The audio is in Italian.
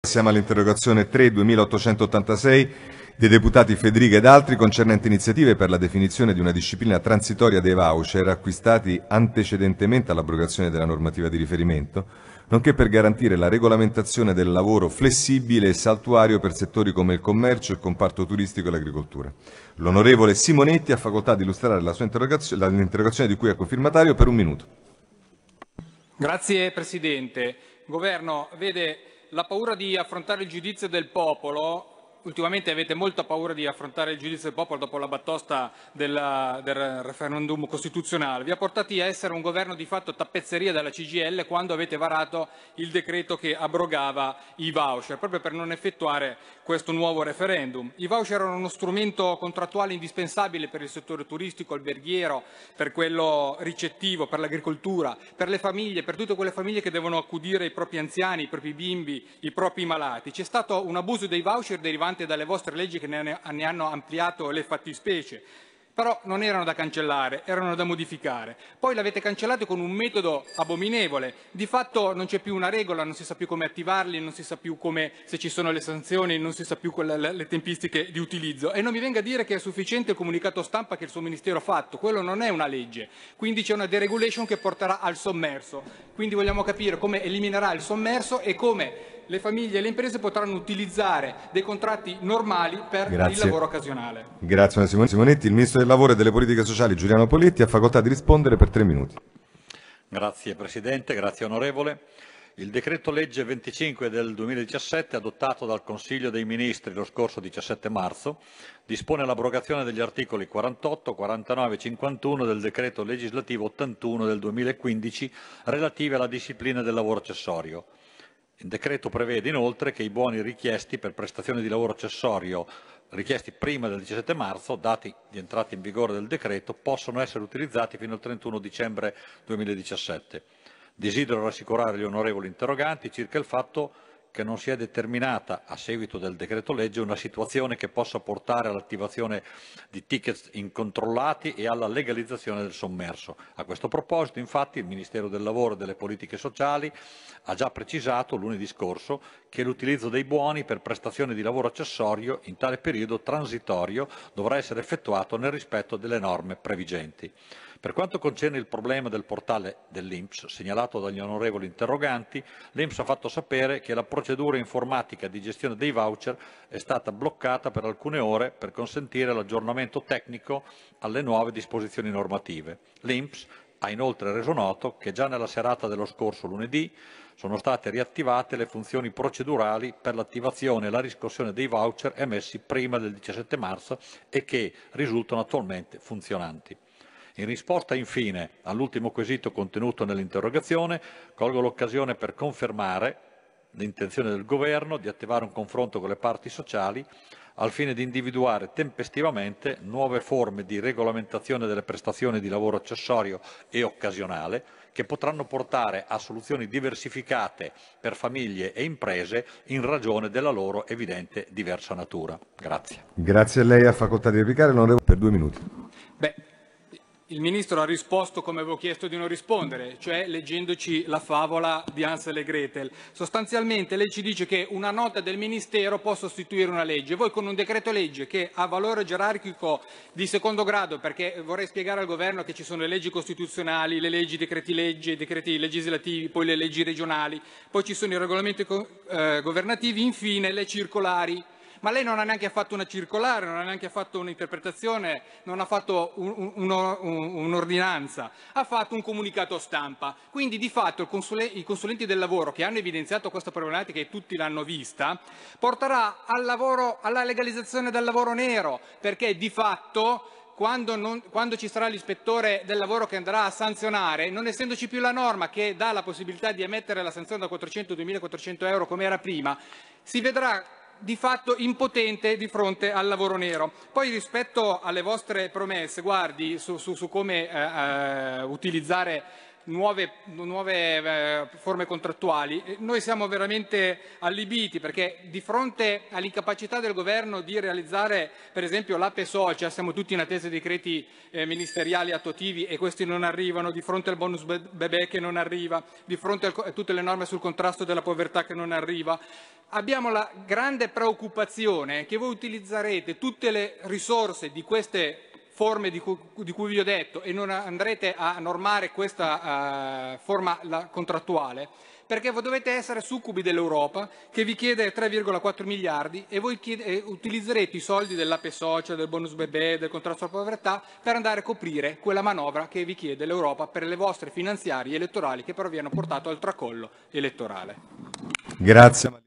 Passiamo all'interrogazione 3-2886 dei deputati Federica ed altri concernente iniziative per la definizione di una disciplina transitoria dei voucher acquistati antecedentemente all'abrogazione della normativa di riferimento, nonché per garantire la regolamentazione del lavoro flessibile e saltuario per settori come il commercio, il comparto turistico e l'agricoltura. L'onorevole Simonetti ha facoltà di illustrare l'interrogazione di cui è cofirmatario per un minuto. Grazie Presidente. Governo, vede la paura di affrontare il giudizio del popolo ultimamente avete molta paura di affrontare il giudizio del popolo dopo la battosta della, del referendum costituzionale. Vi ha portati a essere un governo di fatto tappezzeria della CGL quando avete varato il decreto che abrogava i voucher, proprio per non effettuare questo nuovo referendum. I voucher erano uno strumento contrattuale indispensabile per il settore turistico, alberghiero, per quello ricettivo, per l'agricoltura, per le famiglie, per tutte quelle famiglie che devono accudire i propri anziani, i propri bimbi, i propri malati. C'è stato un abuso dei voucher derivante rimediate dalle vostre leggi che ne hanno ampliato le fattispecie però non erano da cancellare, erano da modificare. Poi l'avete cancellato con un metodo abominevole, di fatto non c'è più una regola, non si sa più come attivarli, non si sa più come, se ci sono le sanzioni, non si sa più le, le tempistiche di utilizzo e non mi venga a dire che è sufficiente il comunicato stampa che il suo Ministero ha fatto, quello non è una legge, quindi c'è una deregulation che porterà al sommerso, quindi vogliamo capire come eliminerà il sommerso e come le famiglie e le imprese potranno utilizzare dei contratti normali per Grazie. il lavoro occasionale. Grazie Simonetti. Il Ministro del Lavoro e delle Politiche Sociali Giuliano Poletti ha facoltà di rispondere per tre minuti. Grazie Presidente, grazie Onorevole. Il decreto legge 25 del 2017, adottato dal Consiglio dei Ministri lo scorso 17 marzo, dispone l'abrogazione degli articoli 48, 49 e 51 del decreto legislativo 81 del 2015 relativi alla disciplina del lavoro accessorio. Il decreto prevede inoltre che i buoni richiesti per prestazioni di lavoro accessorio richiesti prima del 17 marzo, dati di entrata in vigore del decreto, possono essere utilizzati fino al 31 dicembre 2017. Desidero rassicurare gli onorevoli interroganti circa il fatto che non sia determinata a seguito del decreto legge una situazione che possa portare all'attivazione di ticket incontrollati e alla legalizzazione del sommerso. A questo proposito, infatti, il Ministero del Lavoro e delle Politiche Sociali ha già precisato lunedì scorso che l'utilizzo dei buoni per prestazioni di lavoro accessorio in tale periodo transitorio dovrà essere effettuato nel rispetto delle norme previgenti. Per quanto concerne il problema del portale dell'INPS, segnalato dagli onorevoli interroganti, l'INPS ha fatto sapere che la procedura informatica di gestione dei voucher è stata bloccata per alcune ore per consentire l'aggiornamento tecnico alle nuove disposizioni normative. L'INPS ha inoltre reso noto che già nella serata dello scorso lunedì sono state riattivate le funzioni procedurali per l'attivazione e la riscossione dei voucher emessi prima del 17 marzo e che risultano attualmente funzionanti. In risposta infine all'ultimo quesito contenuto nell'interrogazione, colgo l'occasione per confermare l'intenzione del Governo di attivare un confronto con le parti sociali al fine di individuare tempestivamente nuove forme di regolamentazione delle prestazioni di lavoro accessorio e occasionale che potranno portare a soluzioni diversificate per famiglie e imprese in ragione della loro evidente diversa natura. Grazie. Grazie a lei, a facoltà di replicare, onorevole, per due minuti. Il Ministro ha risposto come avevo chiesto di non rispondere, cioè leggendoci la favola di Hansel e Gretel. Sostanzialmente lei ci dice che una nota del Ministero può sostituire una legge. Voi con un decreto legge che ha valore gerarchico di secondo grado, perché vorrei spiegare al Governo che ci sono le leggi costituzionali, le leggi decreti legge, i decreti legislativi, poi le leggi regionali, poi ci sono i regolamenti eh, governativi, infine le circolari ma lei non ha neanche fatto una circolare, non ha neanche fatto un'interpretazione, non ha fatto un'ordinanza, un, un, un ha fatto un comunicato stampa. Quindi di fatto consule, i consulenti del lavoro che hanno evidenziato questa problematica e tutti l'hanno vista, porterà al lavoro, alla legalizzazione del lavoro nero, perché di fatto quando, non, quando, ci sarà l'ispettore del lavoro che andrà a sanzionare, non essendoci più la norma che dà la possibilità di emettere la sanzione da 400 a 2400 euro come era prima, si vedrà di fatto impotente di fronte al lavoro nero. Poi rispetto alle vostre promesse, guardi, su, su, su come eh, eh utilizzare nuove, nuove eh, forme contrattuali. Eh, noi siamo veramente allibiti perché di fronte all'incapacità del governo di realizzare per esempio l'APE Social, siamo tutti in attesa di decreti eh, ministeriali attuativi e questi non arrivano, di fronte al bonus bebè che non arriva, di fronte a tutte le norme sul contrasto della povertà che non arriva, abbiamo la grande preoccupazione che voi utilizzerete tutte le risorse di queste forme di cui, di cui, vi ho detto e non andrete a normare questa uh, forma la, contrattuale, perché voi dovete essere succubi dell'Europa che vi chiede 3,4 miliardi e voi chiede, eh, utilizzerete i soldi dell'ape socia, del bonus bebè, del contrasto alla povertà per andare a coprire quella manovra che vi chiede l'Europa per le vostre finanziarie elettorali che però vi hanno portato al tracollo elettorale. Grazie.